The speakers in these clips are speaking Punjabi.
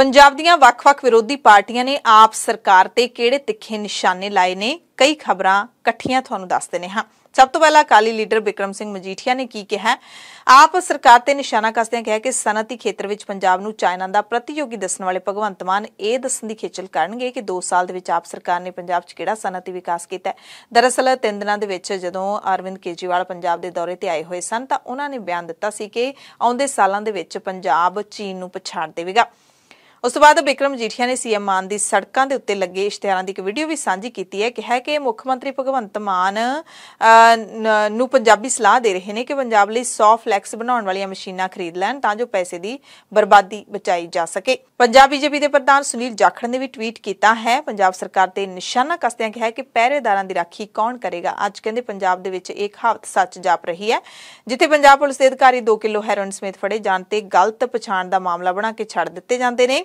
ਪੰਜਾਬ ਦੀਆਂ ਵੱਖ-ਵੱਖ ਵਿਰੋਧੀ ਪਾਰਟੀਆਂ ਨੇ ਆਪ ਸਰਕਾਰ ਤੇ ਕਿਹੜੇ ਤਿੱਖੇ ਨਿਸ਼ਾਨੇ ਲਾਏ ਨੇ ਕਈ ਖਬਰਾਂ ਇਕੱਠੀਆਂ ਤੁਹਾਨੂੰ ਦੱਸ ਨੇ ਹਾਂ ਸਭ ਤੋਂ ਪਹਿਲਾਂ ਅਕਾਲੀ ਲੀਡਰ ਵਿਕਰਮ ਸਿੰਘ ਮਜੀਠੀਆ ਨੇ ਕੀ ਕਿਹਾ ਆਪ ਸਰਕਾਰ ਤੇ ਨਿਸ਼ਾਨਾ ਕੱਸਦਿਆਂ ਕਿਹਾ ਕਿ ਸਨਅਤੀ ਖੇਤਰ ਵਿੱਚ ਪੰਜਾਬ ਨੂੰ ਚਾਈਨਾ ਦਾ ਪ੍ਰਤੀਯੋਗੀ ਦੱਸਣ ਵਾਲੇ ਭਗਵੰਤ ਮਾਨ ਇਹ ਦੱਸਣ ਦੀ ਖੇਚਲ ਕਰਨਗੇ ਕਿ 2 ਸਾਲ ਦੇ ਵਿੱਚ ਆਪ ਸਰਕਾਰ ਨੇ ਪੰਜਾਬ 'ਚ ਕਿਹੜਾ ਸਨਅਤੀ ਵਿਕਾਸ ਕੀਤਾ ਦਰਅਸਲ ਤਿੰਨ ਦਿਨਾਂ ਦੇ ਵਿੱਚ ਜਦੋਂ ਅਰਵਿੰਦ ਕੇਜੀਵਾਲ ਪੰਜਾਬ ਦੇ ਦੌਰੇ ਤੇ ਆਏ ਹੋਏ ਸਨ ਤਾਂ ਉਹਨਾਂ ਨੇ ਬਿਆਨ ਦਿੱਤਾ ਸੀ ਕਿ ਆਉਂਦੇ ਸਾਲਾਂ ਦੇ ਵਿੱਚ ਪੰਜਾਬ ਚੀਨ ਨੂੰ ਪਛਾੜ ਦੇਵੇਗਾ ਉਸ ਤੋਂ ਬਾਅਦ ਬਿਕਰਮ ਜੀਠੀਆ ਨੇ ਸੀਐਮ ਮਾਨ ਦੀ ਸੜਕਾਂ ਦੇ ਉੱਤੇ ਲੱਗੇ ਇਸ਼ਤਿਹਾਰਾਂ ਦੀ ਇੱਕ ਵੀਡੀਓ ਵੀ ਸਾਂਝੀ ਕੀਤੀ ਹੈ ਕਿਹਾ ਕਿ ਮੁੱਖ ਮੰਤਰੀ ਭਗਵੰਤ ਮਾਨ ਨੂੰ ਪੰਜਾਬੀ ਸਲਾਹ ਦੇ ਰਹੇ ਨੇ ਕਿ ਪੰਜਾਬ ਲਈ 100 ਫਲੈਕਸ ਬਣਾਉਣ ਵਾਲੀਆਂ ਮਸ਼ੀਨਾਂ ਖਰੀਦ ਲੈਣ ਤਾਂ ਜੋ ਪੈਸੇ ਦੀ ਬਰਬਾਦੀ ਬਚਾਈ ਜਾ ਸਕੇ ਪੰਜਾਬ ਬੀਜੇਪੀ ਦੇ ਪ੍ਰਧਾਨ ਸੁਨੀਲ ਜਾਖੜ ਨੇ ਵੀ ਟਵੀਟ ਕੀਤਾ ਹੈ ਪੰਜਾਬ ਸਰਕਾਰ ਤੇ ਨਿਸ਼ਾਨਾ ਕੱਸਦਿਆਂ ਕਿਹਾ ਕਿ ਪਹਿਰੇਦਾਰਾਂ ਦੀ ਰਾਖੀ ਕੌਣ ਕਰੇਗਾ ਅੱਜ ਕਹਿੰਦੇ ਪੰਜਾਬ ਦੇ ਵਿੱਚ ਇੱਕ ਕਹਾਵਤ ਸੱਚ ਜਾਪ ਰਹੀ ਹੈ ਜਿੱਥੇ ਪੰਜਾਬ ਪੁਲਿਸ ਦੇ ਅਧਿਕਾਰੀ 2 ਕਿਲੋ ਹੈਰੋਇਨ ਸਮੇਤ ਫੜੇ ਜਾਣ ਤੇ ਗਲਤ ਪਛਾਣ ਦਾ ਮਾਮਲਾ ਬਣਾ ਕੇ ਛੱਡ ਦਿੱਤੇ ਜਾਂਦੇ ਨੇ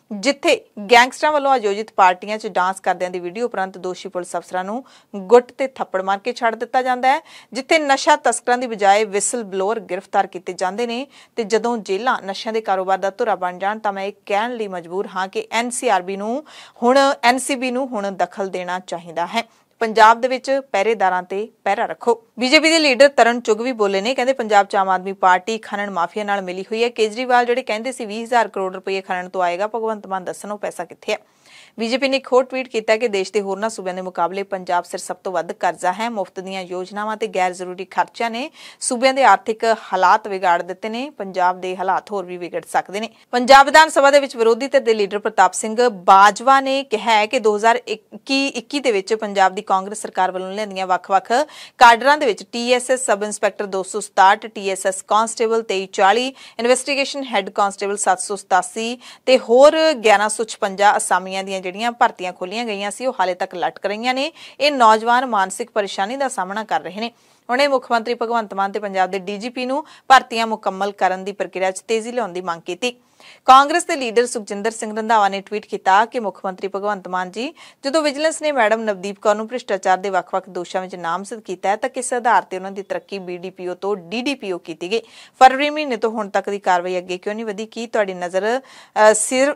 ਜਿੱਥੇ ਗੈਂਗਸਟਰਾਂ ਵੱਲੋਂ ਆਯੋਜਿਤ ਪਾਰਟੀਆਂ 'ਚ ਡਾਂਸ ਕਰਦਿਆਂ ਦੀ ਵੀਡੀਓ ਉਪਰੰਤ ਦੋਸ਼ੀ ਪੁਲਿਸ ਅਫਸਰਾਂ ਨੂੰ ਗੁੱਟ ਤੇ ਥੱਪੜ ਮਾਰ ਕੇ ਛੱਡ ਦਿੱਤਾ ਜਾਂਦਾ ਹੈ ਜਿੱਥੇ ਨਸ਼ਾ ਤਸਕਰਾਂ ਦੀ ਬਜਾਏ ਵਿਸਲ ਬਲੋਅਰ ਗ੍ਰਿਫਤਾਰ ਕੀਤੇ ਜਾਂਦੇ ਨੇ ਤੇ ਜਦੋਂ ਜੇਲਾ ਨਸ਼ਿਆਂ ਦੇ ਕਾਰੋਬਾਰ ਦਾ ਧੁਰਾ ਬਣ ਜਾਣ ਤਾਂ ਮੈਂ ਇਹ ਕਹਿਣ ਲਈ ਮਜਬੂਰ ਹਾਂ ਕਿ ਐਨਸੀਆਰਬੀ ਨੂੰ ਹੁਣ ਐਨਸੀਬੀ ਨੂੰ ਹੁਣ ਦਖਲ ਦੇਣਾ ਚਾਹੀਦਾ ਹੈ ਪੰਜਾਬ ਦੇ ਵਿੱਚ ਪਹਿਰੇਦਾਰਾਂ ਤੇ ਪਹਿਰਾ ਰੱਖੋ ਬੀਜੇਪੀ ਦੇ ਲੀਡਰ ਤਰਨ ਚੁਗ ਵੀ ਬੋਲੇ ਨੇ ਕਹਿੰਦੇ ਪੰਜਾਬ ਚ ਆਮ ਆਦਮੀ ਪਾਰਟੀ ਖਨਣ ਮਾਫੀਆ ਨਾਲ ਮਿਲੀ ਹੋਈ ਹੈ ਕੇਜਰੀਵਾਲ ਜਿਹੜੇ ਕਹਿੰਦੇ ਸੀ 20000 ਕਰੋੜ ਰੁਪਏ ਖਨਣ ਤੋਂ ਆਏਗਾ ਭਗਵੰਤ ਭਗਵੰਤ ਦੱਸਣ ਉਹ ਪੈਸਾ ਕਿੱਥੇ ਹੈ ਬੀਜੇਪੀ ਨੇ ਖੋਟ ਟਵੀਟ ਕੀਤਾ ਕਿ ਦੇਸ਼ ਦੇ ਹੋਰਨਾਂ ਸੂਬਿਆਂ ਦੇ ਮੁਕਾਬਲੇ ਪੰਜਾਬ ਸਿਰ ਸਭ ਤੋਂ ਵੱਧ ਕਰਜ਼ਾ ਹੈ ਮੁਫਤ ਦੀਆਂ ਯੋਜਨਾਵਾਂ ਤੇ ਗੈਰ ਜ਼ਰੂਰੀ ਖਰਚਿਆਂ ਨੇ ਸੂਬਿਆਂ ਦੇ ਆਰਥਿਕ ਹਾਲਾਤ ਵਿਗਾੜ ਦਿੱਤੇ ਨੇ ਪੰਜਾਬ ਦੇ ਹਾਲਾਤ ਹੋਰ ਵੀ ਵਿਗੜ ਸਕਦੇ ਨੇ ਪੰਜਾਬ ਵਿਧਾਨ ਸਭਾ ਦੇ ਵਿੱਚ ਵਿਰੋਧੀ ਧਿਰ ਦੇ ਲੀਡਰ ਪ੍ਰਤਾਪ ਸਿੰਘ ਬਾਜਵਾ ਨੇ ਕਿਹਾ ਹੈ ਕਿ 2021-21 ਦੇ ਵਿੱਚ ਪੰਜਾਬ ਦੀ ਕਾਂਗਰਸ ਸਰਕਾਰ ਵੱਲੋਂ ਲੈਂਦੀਆਂ ਵੱਖ-ਵੱਖ ਕਾਡਰਾਂ ਦੇ ਵਿੱਚ TSS sub inspector 267 TSS constable 2340 investigation head constable 787 ਤੇ ਹੋਰ 1156 ਅਸਾਮੀਆਂ ਦੀਆਂ ਜਿਹੜੀਆਂ ਭਰਤੀਆਂ ਖੋਲੀਆਂ ਗਈਆਂ ਸੀ ਉਹ ਹਾਲੇ ਤੱਕ ਲਟਕ ਰਹੀਆਂ ਨੇ ਇਹ ਨੌਜਵਾਨ ਮਾਨਸਿਕ ਪਰੇਸ਼ਾਨੀ ਦਾ ਸਾਹਮਣਾ ਕਰ ਰਹੇ ਨੇ ਉਹਨੇ ਮੁੱਖ ਮੰਤਰੀ ਭਗਵੰਤ ਮਾਨ ਤੇ ਪੰਜਾਬ ਦੇ ਡੀਜੀਪੀ ਨੂੰ ਭਰਤੀਆਂ ਮੁਕੰਮਲ ਕਰਨ ਦੀ ਪ੍ਰਕਿਰਿਆ 'ਚ ਤੇਜ਼ੀ ਲਿਆਉਣ ਦੀ ਮੰਗ ਕੀਤੀ ਕਾਂਗਰਸ ਦੇ ਲੀਡਰ ਸੁਖਜਿੰਦਰ ਸਿੰਘ ਰੰਧਾਵਾ ਨੇ ਟਵੀਟ ਕੀਤਾ ਕਿ ਮੁੱਖ ਮੰਤਰੀ ਭਗਵੰਤ ਮਾਨ ਜੀ ਜਦੋਂ ਵਿਜੀਲੈਂਸ ਨੇ ਮੈਡਮ ਨਵਦੀਪ ਕੌਰ ਨੂੰ ਭ੍ਰਿਸ਼ਟਾਚਾਰ ਦੇ ਵੱਖ-ਵੱਖ ਦੋਸ਼ਾਂ ਵਿੱਚ ਨਾਮਜ਼ਦ ਕੀਤਾ ਤਾਂ ਕਿਸ ਆਧਾਰ ਤੇ ਉਹਨਾਂ ਦੀ ਤਰੱਕੀ ਬੀਡੀਪੀਓ ਤੋਂ ਡੀਡੀਪੀਓ ਕੀਤੀ ਗਈ ਫਰਵਰੀ ਮਹੀਨੇ ਤੋਂ ਹੁਣ ਤੱਕ ਦੀ ਕਾਰਵਾਈ ਅੱਗੇ ਕਿਉਂ ਨਹੀਂ ਵਧੀ ਕੀ ਤੁਹਾਡੀ ਨਜ਼ਰ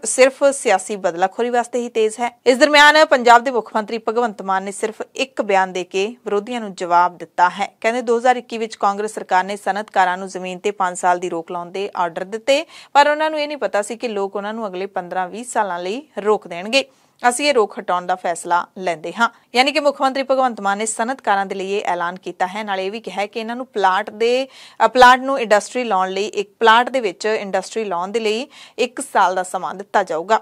ਸਿਰਫ ਸਿਆਸੀ ਬਦਲਾਖੋਰੀ ਵਾਸਤੇ ਹੀ ਤੇਜ਼ ਹੈ ਇਸ ਦਰਮਿਆਨ ਪੰਜਾਬ ਦੇ ਮੁੱਖ ਮੰਤਰੀ ਭਗਵੰਤ ਮਾਨ ਨੇ ਸਿਰਫ ਇੱਕ ਬਿਆਨ ਦੇ ਕੇ ਵਿਰੋਧੀਆਂ ਨੂੰ ਜਵਾਬ ਦਿੱਤਾ ਹੈ ਕਹਿੰਦੇ 2021 ਵਿੱਚ ਕਾਂਗਰਸ ਸਰਕਾਰ ਨੇ ਸਨਅਤਕਾਰਾਂ ਨੂੰ ਜ਼ਮੀਨ ਤੇ 5 ਸਾਲ ਦੀ ਰੋਕ ਲਾਉਣ ਦੇ ਆਰਡਰ ਦਿੱਤੇ ਪਰ ਉਹਨਾਂ ਨੂੰ ਇਹ ਨਹੀਂ ਪਤਾ ਸੀ ਕਿ ਲੋਕ ਉਹਨਾਂ ਨੂੰ ਅਗਲੇ 15-20 ਸਾਲਾਂ ਲਈ ਰੋਕ ਦੇਣਗੇ ਅਸੀਂ ਇਹ ਰੋਕ ਹਟਾਉਣ ਦਾ ਫੈਸਲਾ ਲੈਂਦੇ ਹਾਂ ਯਾਨੀ ਕਿ ਮੁੱਖ ਮੰਤਰੀ ਭਗਵੰਤ ਮਾਨ ਨੇ ਸਨਅਤਕਾਰਾਂ ਦੇ ਲਈ ਇਹ ਐਲਾਨ ਕੀਤਾ ਹੈ ਨਾਲੇ ਇਹ ਵੀ ਕਿਹਾ ਕਿ ਇਹਨਾਂ ਨੂੰ ਪਲਾਟ ਦੇ ਪਲਾਟ ਨੂੰ ਇੰਡਸਟਰੀ ਲਾਉਣ ਲਈ ਇੱਕ ਪਲਾਟ ਦੇ ਵਿੱਚ ਇੰਡਸਟਰੀ ਲਾਉਣ ਦੇ ਲਈ 1 ਸਾਲ ਦਾ ਸਮਾਂ ਦਿੱਤਾ ਜਾਊਗਾ